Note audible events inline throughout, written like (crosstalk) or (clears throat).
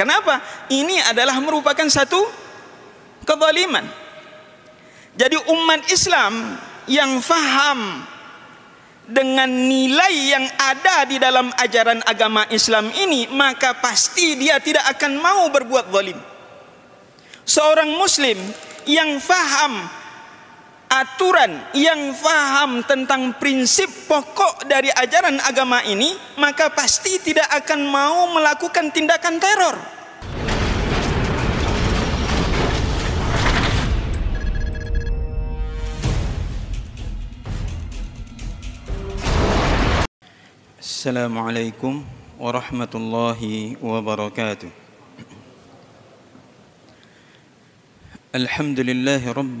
Kenapa? Ini adalah merupakan satu kezaliman. Jadi umat Islam yang faham dengan nilai yang ada di dalam ajaran agama Islam ini maka pasti dia tidak akan mau berbuat zalim. Seorang muslim yang faham aturan yang faham tentang prinsip pokok dari ajaran agama ini, maka pasti tidak akan mau melakukan tindakan teror. Assalamualaikum warahmatullahi wabarakatuh. الحمد لله رب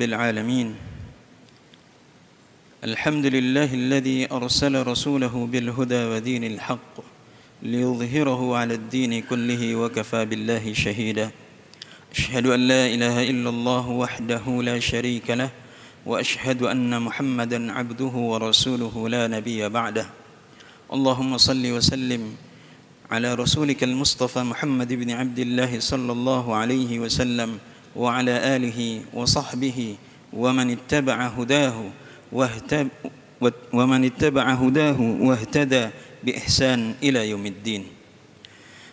الحمد لله الذي أرسل رسوله بالهدى ودين الحق ليظهره على الدين كله وكفى بالله شهيدا أشهد أن لا إله إلا الله وحده لا شريك له وأشهد أن محمدا عبده ورسوله لا نبي بعده اللهم صل وسلم على رسولك المصطفى محمد بن عبد الله صلى الله عليه وسلم وعلى آله وصحبه ومن اتبع هداه ومن اتبع هداه واهتدى بإحسان إلى يوم الدين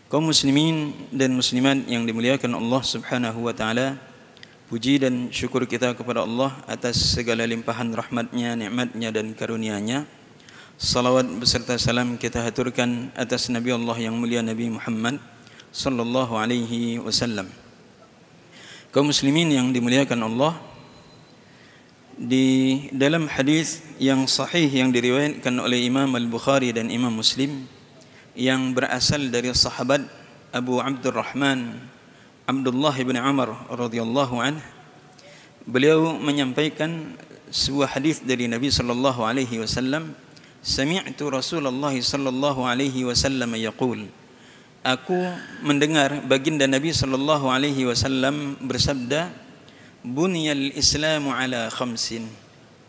kaum muslimin dan muslimat yang dimuliakan Allah Subhanahu wa taala puji dan syukur kita kepada Allah atas segala limpahan rahmatnya nikmatnya dan karunianya. salawat beserta salam kita haturkan atas Nabi Allah yang mulia Nabi Muhammad sallallahu alaihi wasallam Kau muslimin yang dimuliakan Allah di dalam hadis yang sahih yang diriwayatkan oleh Imam Al-Bukhari dan Imam Muslim yang berasal dari sahabat Abu Abdurrahman Abdullah bin Amr radhiyallahu anh beliau menyampaikan sebuah hadis dari Nabi sallallahu alaihi wasallam sami'tu Rasulullah sallallahu alaihi wasallam yaqul aku mendengar baginda Nabi sallallahu alaihi wasallam bersabda Bunyal Islamu ala khamsin.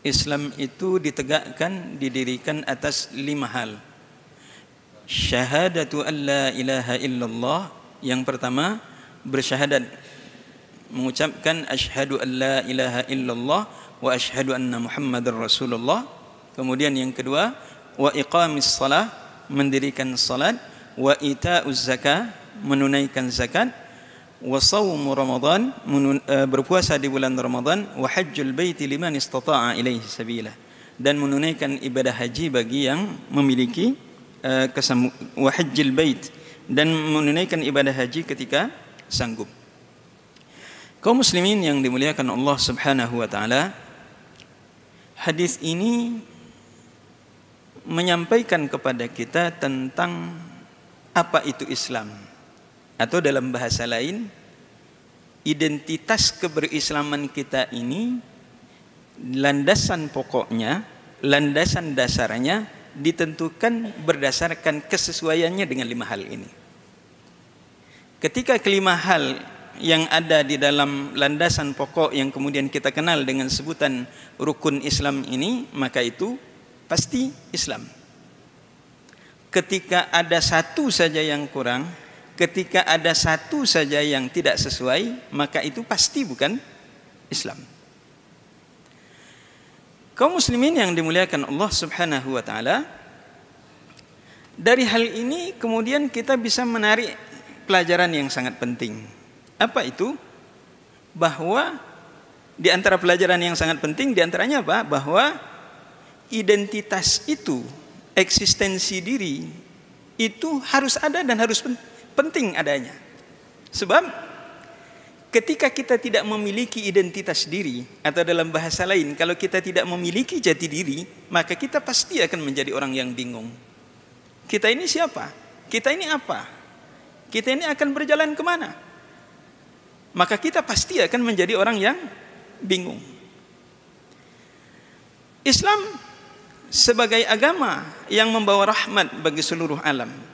Islam itu ditegakkan, didirikan atas lima hal. Syahadatu an ilaha illallah. Yang pertama, bersyahadat. Mengucapkan asyhadu an ilaha illallah wa asyhadu anna muhammadar rasulullah. Kemudian yang kedua, wa iqamis salat mendirikan salat, wa ita'uz zakah, menunaikan zakat, وصوم رمضان من berpuasa di بولان رمضان وحج البيت لمن استطاع إليه ilaihi dan menunaikan ibadah haji bagi yang memiliki uh, kesam bait dan menunaikan ibadah haji ketika sanggup. Kaum muslimin yang dimuliakan Allah Subhanahu wa taala hadis ini menyampaikan kepada kita tentang apa itu Islam atau dalam bahasa lain, identitas keberislaman kita ini landasan pokoknya, landasan dasarnya ditentukan berdasarkan kesesuaiannya dengan lima hal ini. Ketika kelima hal yang ada di dalam landasan pokok yang kemudian kita kenal dengan sebutan rukun Islam ini, maka itu pasti Islam. Ketika ada satu saja yang kurang, ketika ada satu saja yang tidak sesuai, maka itu pasti bukan Islam. Kaum muslimin yang dimuliakan Allah Subhanahu wa taala, dari hal ini kemudian kita bisa menarik pelajaran yang sangat penting. Apa itu? Bahwa di antara pelajaran yang sangat penting di antaranya apa? Bahwa identitas itu, eksistensi diri itu harus ada dan harus penting Penting adanya. Sebab ketika kita tidak memiliki identitas diri atau dalam bahasa lain kalau kita tidak memiliki jati diri, maka kita pasti akan menjadi orang yang bingung. Kita ini siapa? Kita ini apa? Kita ini akan berjalan kemana? Maka kita pasti akan menjadi orang yang bingung. Islam sebagai agama yang membawa rahmat bagi seluruh alam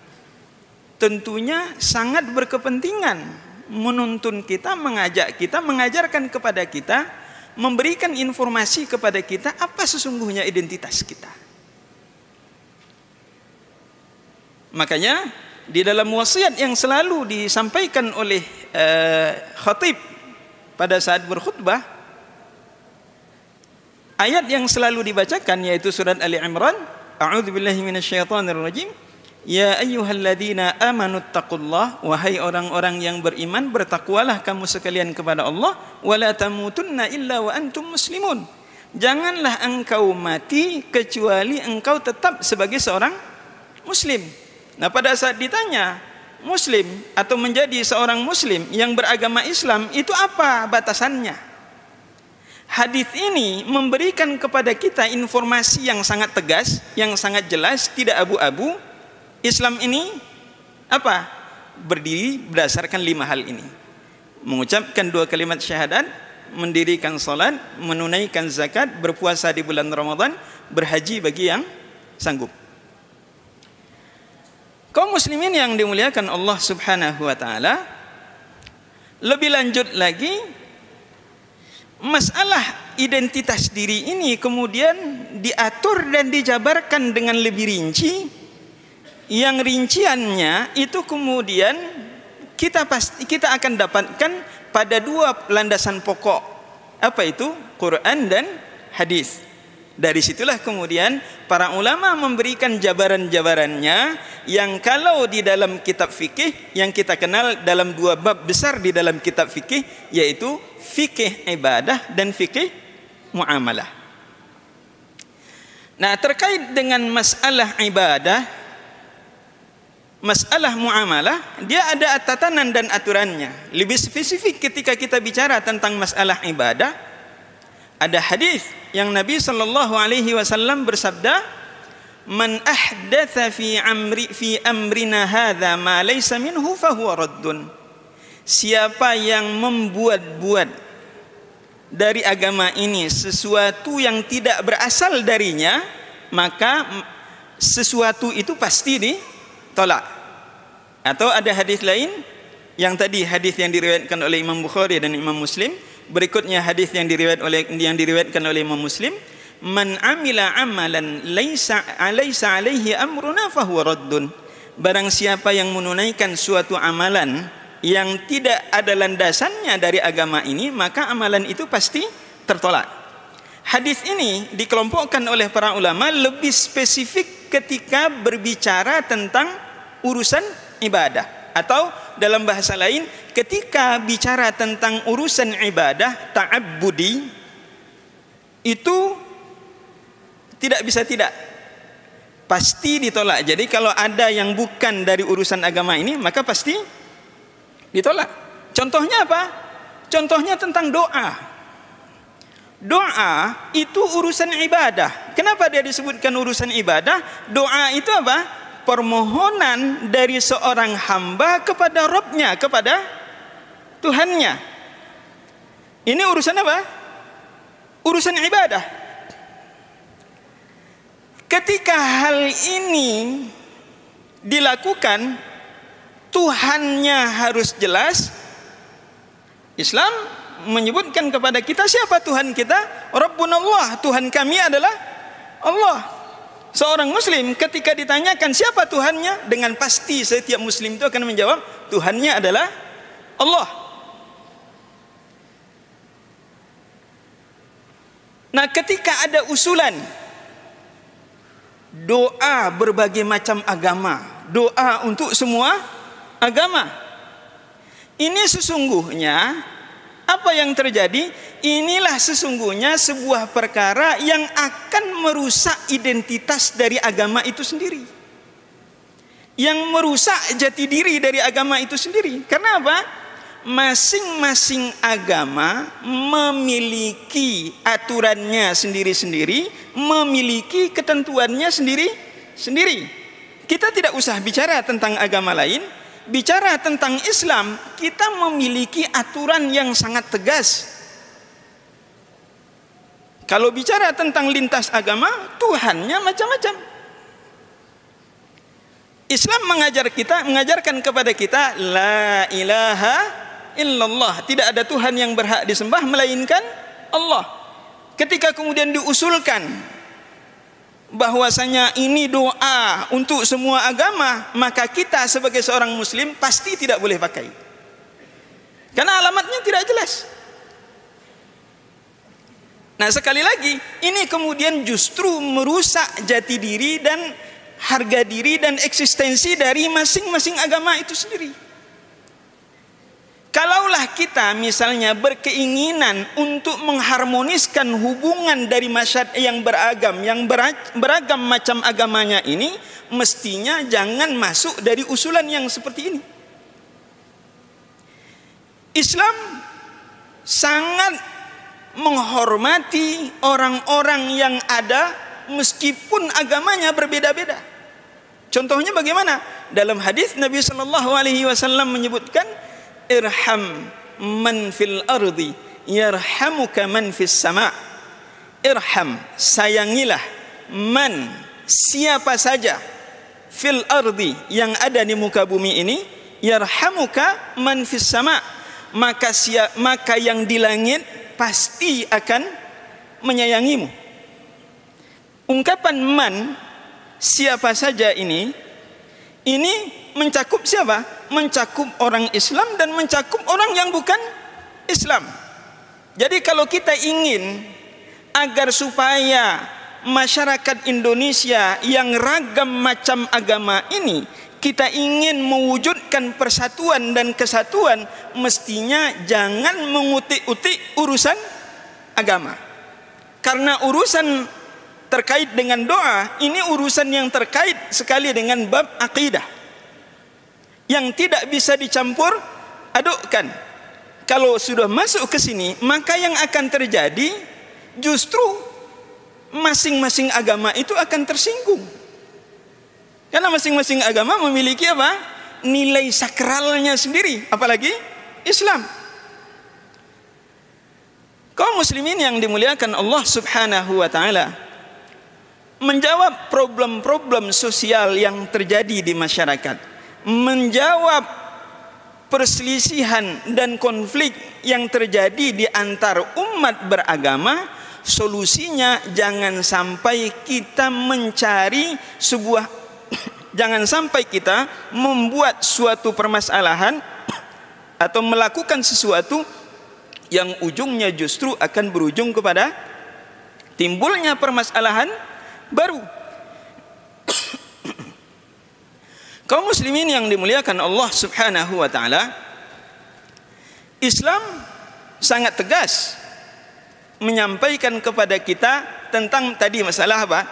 tentunya sangat berkepentingan menuntun kita, mengajak kita, mengajarkan kepada kita, memberikan informasi kepada kita apa sesungguhnya identitas kita. Makanya di dalam wasiat yang selalu disampaikan oleh eh, khatib pada saat berkhutbah ayat yang selalu dibacakan yaitu surat Ali Imran A'udzu billahi Ya ayyuhalladzina amanu taqullah wahai orang-orang yang beriman bertakwalah kamu sekalian kepada Allah wala tamutunna illa wa antum muslimun. Janganlah engkau mati kecuali engkau tetap sebagai seorang muslim. Nah, pada saat ditanya muslim atau menjadi seorang muslim yang beragama Islam itu apa batasannya? Hadis ini memberikan kepada kita informasi yang sangat tegas, yang sangat jelas, tidak abu-abu Islam ini apa? Berdiri berdasarkan lima hal ini. Mengucapkan dua kalimat syahadat, mendirikan salat, menunaikan zakat, berpuasa di bulan Ramadan, berhaji bagi yang sanggup. Kaum muslimin yang dimuliakan Allah Subhanahu wa taala, lebih lanjut lagi masalah identitas diri ini kemudian diatur dan dijabarkan dengan lebih rinci yang rinciannya itu kemudian kita pasti kita akan dapatkan pada dua landasan pokok apa itu Quran dan hadis dari situlah kemudian para ulama memberikan jabaran-jabarannya yang kalau di dalam kitab fikih yang kita kenal dalam dua bab besar di dalam kitab fikih yaitu fikih ibadah dan fikih muamalah. Nah, terkait dengan masalah ibadah masalah muamalah dia ada tatanan dan aturannya. Lebih spesifik ketika kita bicara tentang masalah ibadah ada hadis yang Nabi sallallahu alaihi wasallam bersabda man ahdatha fi amri fi amrina hadza ma laysa minhu huwa raddun. Siapa yang membuat-buat dari agama ini sesuatu yang tidak berasal darinya maka sesuatu itu pasti nih tolak. Atau ada hadis lain yang tadi hadis yang diriwayatkan oleh Imam Bukhari dan Imam Muslim, berikutnya hadis yang diriwayat oleh yang diriwayatkan oleh Imam Muslim, man amila amalan laisa alaisa alaihi amruna fahuwa raddun. Barang siapa yang menunaikan suatu amalan yang tidak ada landasannya dari agama ini, maka amalan itu pasti tertolak. Hadis ini dikelompokkan oleh para ulama lebih spesifik ketika berbicara tentang urusan ibadah atau dalam bahasa lain ketika bicara tentang urusan ibadah ta'abbudi itu tidak bisa tidak pasti ditolak. Jadi kalau ada yang bukan dari urusan agama ini maka pasti ditolak. Contohnya apa? Contohnya tentang doa. Doa itu urusan ibadah. Kenapa dia disebutkan urusan ibadah? Doa itu apa? permohonan dari seorang hamba kepada Robnya, kepada Tuhannya. Ini urusan apa? Urusan ibadah. Ketika hal ini dilakukan, Tuhannya harus jelas. Islam menyebutkan kepada kita siapa Tuhan kita? Rabbunallah, Tuhan kami adalah Allah seorang muslim ketika ditanyakan siapa Tuhannya dengan pasti setiap muslim itu akan menjawab Tuhannya adalah Allah nah ketika ada usulan doa berbagai macam agama doa untuk semua agama ini sesungguhnya apa yang terjadi inilah sesungguhnya sebuah perkara yang akan merusak identitas dari agama itu sendiri. Yang merusak jati diri dari agama itu sendiri. Karena apa? Masing-masing agama memiliki aturannya sendiri-sendiri, memiliki ketentuannya sendiri-sendiri. Kita tidak usah bicara tentang agama lain, bicara tentang Islam, kita memiliki aturan yang sangat tegas kalau bicara tentang lintas agama, Tuhannya macam-macam. Islam mengajar kita, mengajarkan kepada kita la ilaha illallah. Tidak ada Tuhan yang berhak disembah melainkan Allah. Ketika kemudian diusulkan bahwasanya ini doa untuk semua agama, maka kita sebagai seorang muslim pasti tidak boleh pakai. Karena alamatnya tidak jelas. Nah sekali lagi ini kemudian justru merusak jati diri dan harga diri dan eksistensi dari masing-masing agama itu sendiri. Kalaulah kita misalnya berkeinginan untuk mengharmoniskan hubungan dari masyarakat yang beragam, yang beragam macam agamanya ini, mestinya jangan masuk dari usulan yang seperti ini. Islam sangat menghormati orang-orang yang ada meskipun agamanya berbeda-beda. Contohnya bagaimana? Dalam hadis Nabi Shallallahu Alaihi Wasallam menyebutkan, irham man fil ardi yarhamuka man fis sama. Irham, sayangilah man siapa saja fil ardi yang ada di muka bumi ini yarhamuka man fis sama. Maka siap, maka yang di langit pasti akan menyayangimu. Ungkapan man siapa saja ini ini mencakup siapa? Mencakup orang Islam dan mencakup orang yang bukan Islam. Jadi kalau kita ingin agar supaya masyarakat Indonesia yang ragam macam agama ini kita ingin mewujudkan persatuan dan kesatuan, mestinya jangan mengutik-utik urusan agama. Karena urusan terkait dengan doa, ini urusan yang terkait sekali dengan bab akidah. Yang tidak bisa dicampur adukkan. Kalau sudah masuk ke sini, maka yang akan terjadi justru masing-masing agama itu akan tersinggung. Karena masing-masing agama memiliki apa? Nilai sakralnya sendiri, apalagi Islam. Kau muslimin yang dimuliakan Allah Subhanahu wa taala menjawab problem-problem sosial yang terjadi di masyarakat, menjawab perselisihan dan konflik yang terjadi di antar umat beragama, solusinya jangan sampai kita mencari sebuah Jangan sampai kita membuat suatu permasalahan atau melakukan sesuatu yang ujungnya justru akan berujung kepada timbulnya permasalahan baru. (coughs) Kaum muslimin yang dimuliakan Allah Subhanahu wa taala, Islam sangat tegas menyampaikan kepada kita tentang tadi masalah apa?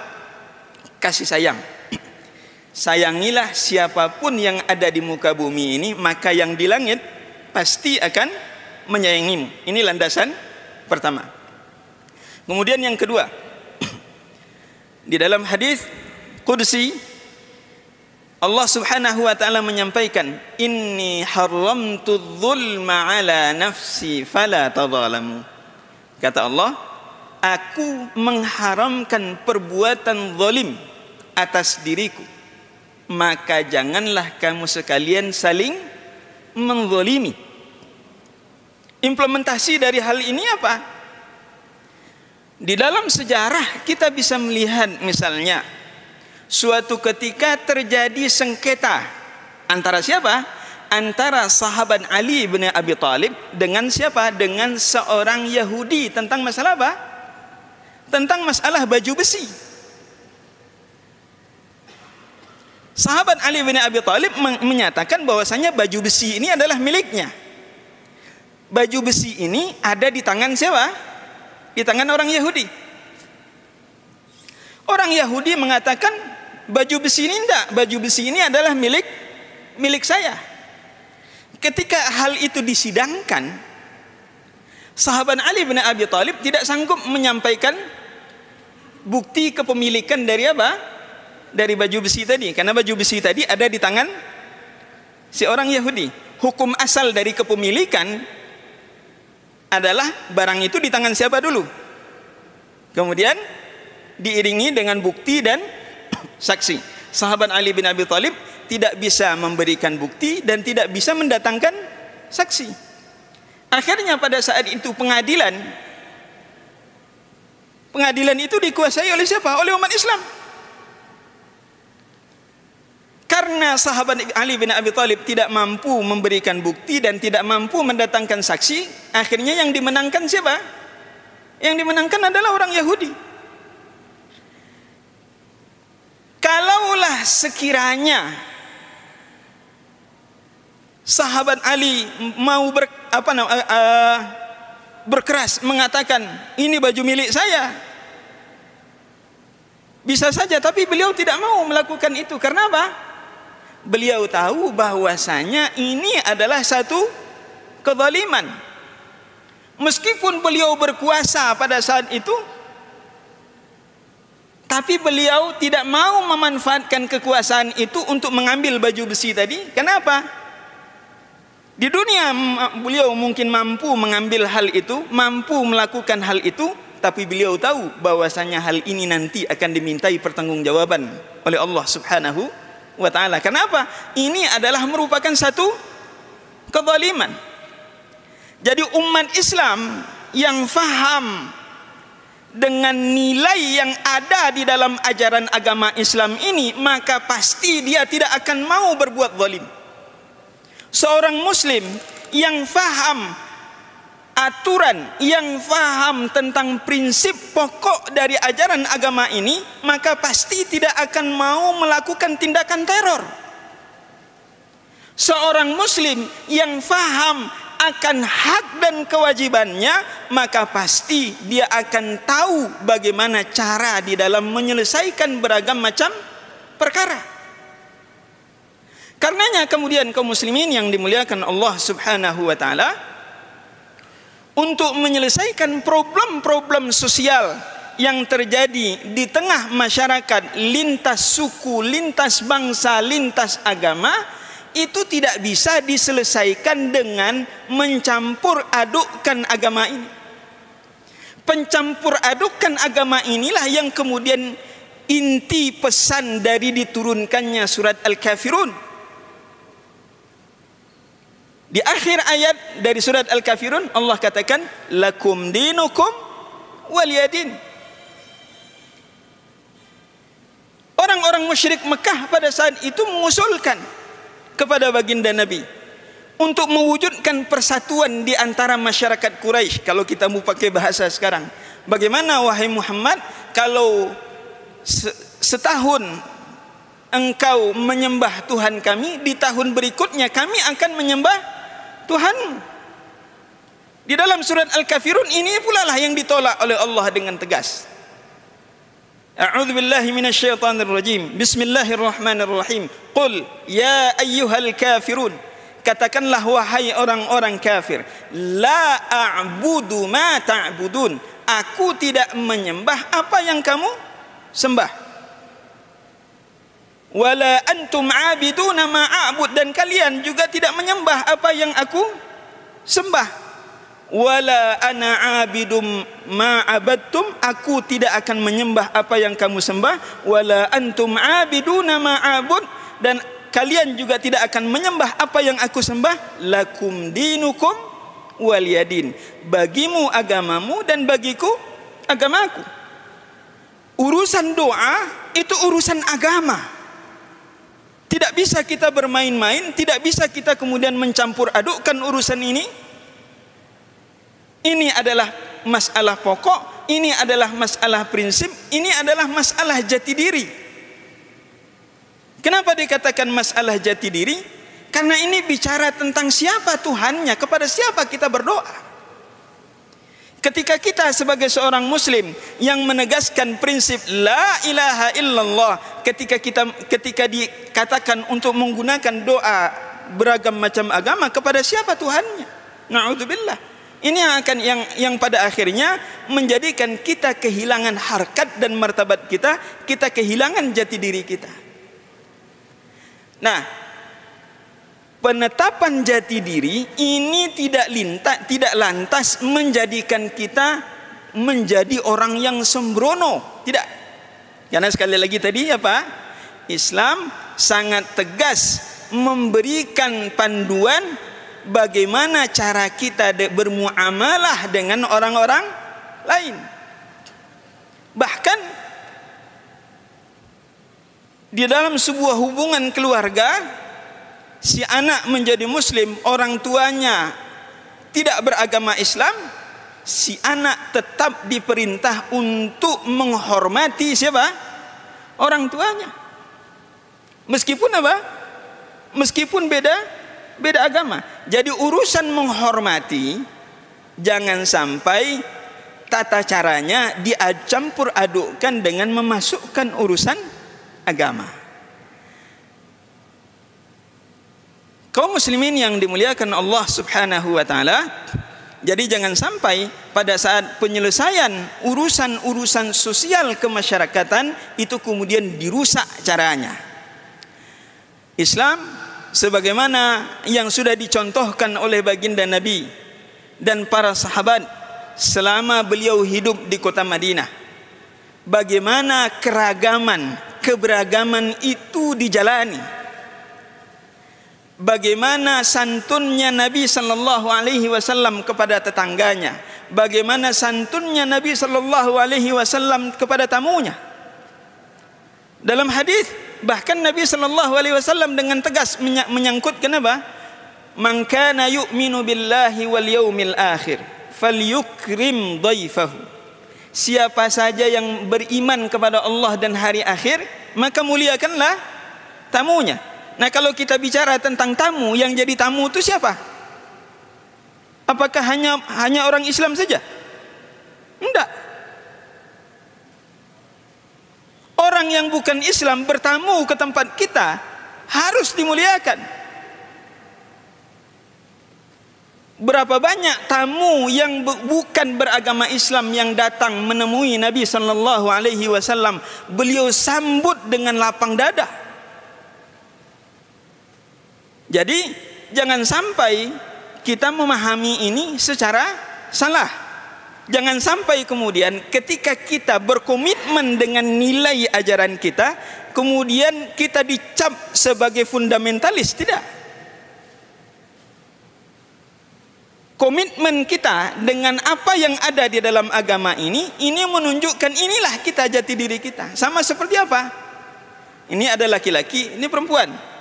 Kasih sayang. Sayangilah siapapun yang ada di muka bumi ini, maka yang di langit pasti akan menyayangimu. Ini landasan pertama. Kemudian yang kedua, (clears throat) di dalam hadis Qudsi Allah Subhanahu wa taala menyampaikan, "Inni haramtu dzulma ala nafsi fala tadzalamu." Kata Allah, "Aku mengharamkan perbuatan zalim atas diriku maka janganlah kamu sekalian saling menzolimi. Implementasi dari hal ini apa? Di dalam sejarah kita bisa melihat misalnya suatu ketika terjadi sengketa antara siapa? Antara sahabat Ali bin Abi Thalib dengan siapa? Dengan seorang Yahudi tentang masalah apa? Tentang masalah baju besi. Sahabat Ali bin Abi Thalib menyatakan bahwasanya baju besi ini adalah miliknya. Baju besi ini ada di tangan siapa? Di tangan orang Yahudi. Orang Yahudi mengatakan baju besi ini tidak, baju besi ini adalah milik milik saya. Ketika hal itu disidangkan, sahabat Ali bin Abi Thalib tidak sanggup menyampaikan bukti kepemilikan dari apa? dari baju besi tadi karena baju besi tadi ada di tangan si orang Yahudi hukum asal dari kepemilikan adalah barang itu di tangan siapa dulu kemudian diiringi dengan bukti dan (coughs) saksi sahabat Ali bin Abi Thalib tidak bisa memberikan bukti dan tidak bisa mendatangkan saksi akhirnya pada saat itu pengadilan pengadilan itu dikuasai oleh siapa oleh umat Islam karena sahabat Ali bin Abi Thalib tidak mampu memberikan bukti dan tidak mampu mendatangkan saksi, akhirnya yang dimenangkan siapa? Yang dimenangkan adalah orang Yahudi. Kalaulah sekiranya sahabat Ali mau ber, apa uh, uh, berkeras mengatakan ini baju milik saya, bisa saja tapi beliau tidak mau melakukan itu karena apa? beliau tahu bahwasanya ini adalah satu kezaliman. Meskipun beliau berkuasa pada saat itu, tapi beliau tidak mau memanfaatkan kekuasaan itu untuk mengambil baju besi tadi. Kenapa? Di dunia beliau mungkin mampu mengambil hal itu, mampu melakukan hal itu, tapi beliau tahu bahwasanya hal ini nanti akan dimintai pertanggungjawaban oleh Allah Subhanahu wa taala. Kenapa? Ini adalah merupakan satu kezaliman. Jadi umat Islam yang faham dengan nilai yang ada di dalam ajaran agama Islam ini maka pasti dia tidak akan mau berbuat zalim. Seorang muslim yang faham aturan yang faham tentang prinsip pokok dari ajaran agama ini, maka pasti tidak akan mau melakukan tindakan teror. Seorang muslim yang faham akan hak dan kewajibannya, maka pasti dia akan tahu bagaimana cara di dalam menyelesaikan beragam macam perkara. Karenanya kemudian kaum muslimin yang dimuliakan Allah Subhanahu wa taala, untuk menyelesaikan problem-problem sosial yang terjadi di tengah masyarakat lintas suku, lintas bangsa, lintas agama itu tidak bisa diselesaikan dengan mencampur adukkan agama ini. Pencampur adukkan agama inilah yang kemudian inti pesan dari diturunkannya surat Al-Kafirun di akhir ayat dari surat Al-Kafirun Allah katakan lakum dinukum waliyadin. Orang-orang musyrik Mekah pada saat itu mengusulkan kepada baginda Nabi untuk mewujudkan persatuan di antara masyarakat Quraisy kalau kita mau pakai bahasa sekarang. Bagaimana wahai Muhammad kalau setahun engkau menyembah Tuhan kami di tahun berikutnya kami akan menyembah Tuhan, Di dalam surat Al-Kafirun ini pula lah yang ditolak oleh Allah dengan tegas. A'udzu billahi minasyaitonir rajim. Bismillahirrahmanirrahim. Qul ya ayyuhal kafirun. Katakanlah wahai orang-orang kafir, la a'budu ma ta'budun. Aku tidak menyembah apa yang kamu sembah. wala antum abiduna ma a'bud dan kalian juga tidak menyembah apa yang aku sembah wala ana abidum ma abadtum aku tidak akan menyembah apa yang kamu sembah wala antum abiduna ma a'bud dan kalian juga tidak akan menyembah apa yang aku sembah lakum dinukum waliyadin bagimu agamamu dan bagiku agamaku urusan doa itu urusan agama tidak bisa kita bermain-main, tidak bisa kita kemudian mencampur adukkan urusan ini. Ini adalah masalah pokok, ini adalah masalah prinsip, ini adalah masalah jati diri. Kenapa dikatakan masalah jati diri? Karena ini bicara tentang siapa Tuhannya, kepada siapa kita berdoa. Ketika kita sebagai seorang muslim yang menegaskan prinsip la ilaha illallah ketika kita ketika dikatakan untuk menggunakan doa beragam macam agama kepada siapa Tuhannya? Nauzubillah. Ini yang akan yang yang pada akhirnya menjadikan kita kehilangan harkat dan martabat kita, kita kehilangan jati diri kita. Nah, penetapan jati diri ini tidak lintas, tidak lantas menjadikan kita menjadi orang yang sembrono. Tidak. Karena sekali lagi tadi apa? Islam sangat tegas memberikan panduan bagaimana cara kita bermuamalah dengan orang-orang lain. Bahkan di dalam sebuah hubungan keluarga si anak menjadi muslim, orang tuanya tidak beragama Islam, si anak tetap diperintah untuk menghormati siapa? Orang tuanya. Meskipun apa? Meskipun beda beda agama. Jadi urusan menghormati jangan sampai tata caranya dicampur adukkan dengan memasukkan urusan agama. Kaum muslimin yang dimuliakan Allah Subhanahu wa taala, jadi jangan sampai pada saat penyelesaian urusan-urusan sosial kemasyarakatan itu kemudian dirusak caranya. Islam sebagaimana yang sudah dicontohkan oleh baginda Nabi dan para sahabat selama beliau hidup di kota Madinah. Bagaimana keragaman, keberagaman itu dijalani bagaimana santunnya Nabi Shallallahu Alaihi Wasallam kepada tetangganya, bagaimana santunnya Nabi Shallallahu Alaihi Wasallam kepada tamunya. Dalam hadis bahkan Nabi Shallallahu Alaihi Wasallam dengan tegas menyangkut kenapa? Mangkana yu'minu billahi wal yaumil akhir falyukrim dhaifahu. Siapa saja yang beriman kepada Allah dan hari akhir, maka muliakanlah tamunya. Nah kalau kita bicara tentang tamu, yang jadi tamu itu siapa? Apakah hanya hanya orang Islam saja? Enggak. Orang yang bukan Islam bertamu ke tempat kita harus dimuliakan. Berapa banyak tamu yang bukan beragama Islam yang datang menemui Nabi sallallahu alaihi wasallam, beliau sambut dengan lapang dada. Jadi jangan sampai kita memahami ini secara salah. Jangan sampai kemudian ketika kita berkomitmen dengan nilai ajaran kita, kemudian kita dicap sebagai fundamentalis, tidak. Komitmen kita dengan apa yang ada di dalam agama ini, ini menunjukkan inilah kita jati diri kita. Sama seperti apa? Ini ada laki-laki, ini perempuan.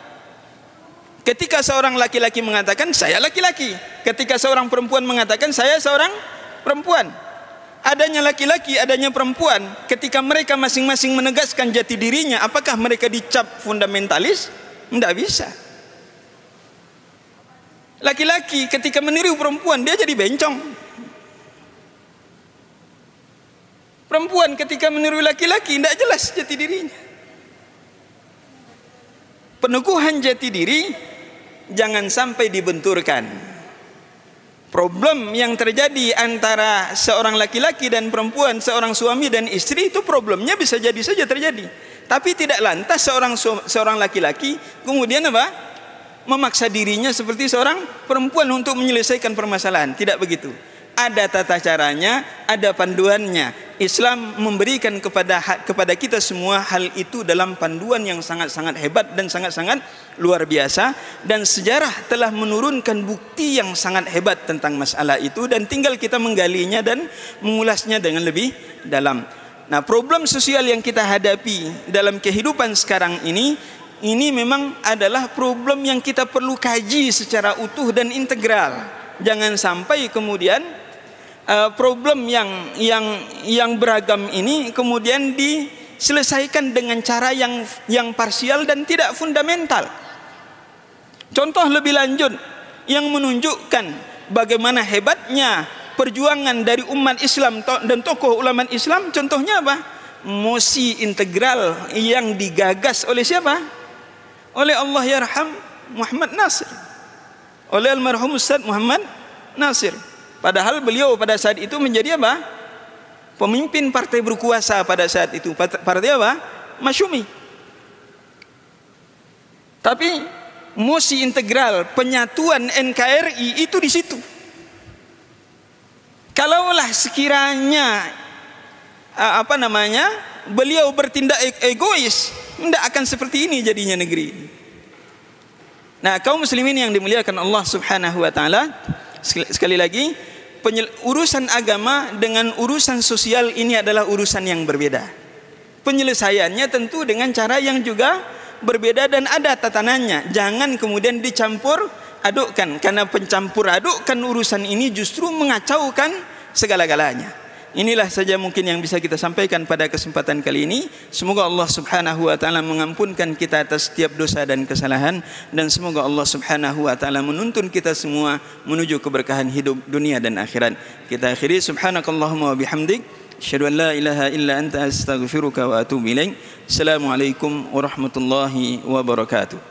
Ketika seorang laki-laki mengatakan saya laki-laki, ketika seorang perempuan mengatakan saya seorang perempuan. Adanya laki-laki, adanya perempuan, ketika mereka masing-masing menegaskan jati dirinya, apakah mereka dicap fundamentalis? Tidak bisa. Laki-laki ketika meniru perempuan dia jadi bencong. Perempuan ketika meniru laki-laki tidak jelas jati dirinya. Peneguhan jati diri jangan sampai dibenturkan. Problem yang terjadi antara seorang laki-laki dan perempuan, seorang suami dan istri itu problemnya bisa jadi saja terjadi. Tapi tidak lantas seorang seorang laki-laki kemudian apa? Memaksa dirinya seperti seorang perempuan untuk menyelesaikan permasalahan. Tidak begitu. Ada tata caranya, ada panduannya, Islam memberikan kepada kepada kita semua hal itu dalam panduan yang sangat-sangat hebat dan sangat-sangat luar biasa dan sejarah telah menurunkan bukti yang sangat hebat tentang masalah itu dan tinggal kita menggalinya dan mengulasnya dengan lebih dalam. Nah, problem sosial yang kita hadapi dalam kehidupan sekarang ini ini memang adalah problem yang kita perlu kaji secara utuh dan integral. Jangan sampai kemudian uh, problem yang yang yang beragam ini kemudian diselesaikan dengan cara yang yang parsial dan tidak fundamental. Contoh lebih lanjut yang menunjukkan bagaimana hebatnya perjuangan dari umat Islam dan tokoh ulama Islam contohnya apa? Mosi integral yang digagas oleh siapa? Oleh Allah Yarham Muhammad Nasir. Oleh almarhum Ustaz Muhammad Nasir. Padahal beliau pada saat itu menjadi apa? Pemimpin partai berkuasa pada saat itu. Partai apa? Masyumi. Tapi musi integral penyatuan NKRI itu di situ. Kalaulah sekiranya apa namanya beliau bertindak e-, egois, tidak akan seperti ini jadinya negeri Nah, kaum muslimin yang dimuliakan Allah Subhanahu wa taala, sekali lagi urusan agama dengan urusan sosial ini adalah urusan yang berbeda. Penyelesaiannya tentu dengan cara yang juga berbeda dan ada tatanannya. Jangan kemudian dicampur adukkan karena pencampur adukkan urusan ini justru mengacaukan segala-galanya. Inilah saja mungkin yang bisa kita sampaikan pada kesempatan kali ini. Semoga Allah Subhanahu wa taala mengampunkan kita atas setiap dosa dan kesalahan dan semoga Allah Subhanahu wa taala menuntun kita semua menuju keberkahan hidup dunia dan akhirat. Kita akhiri subhanakallahumma wa bihamdik asyhadu an la ilaha illa anta astaghfiruka wa atubu ilaik. Assalamualaikum warahmatullahi wabarakatuh.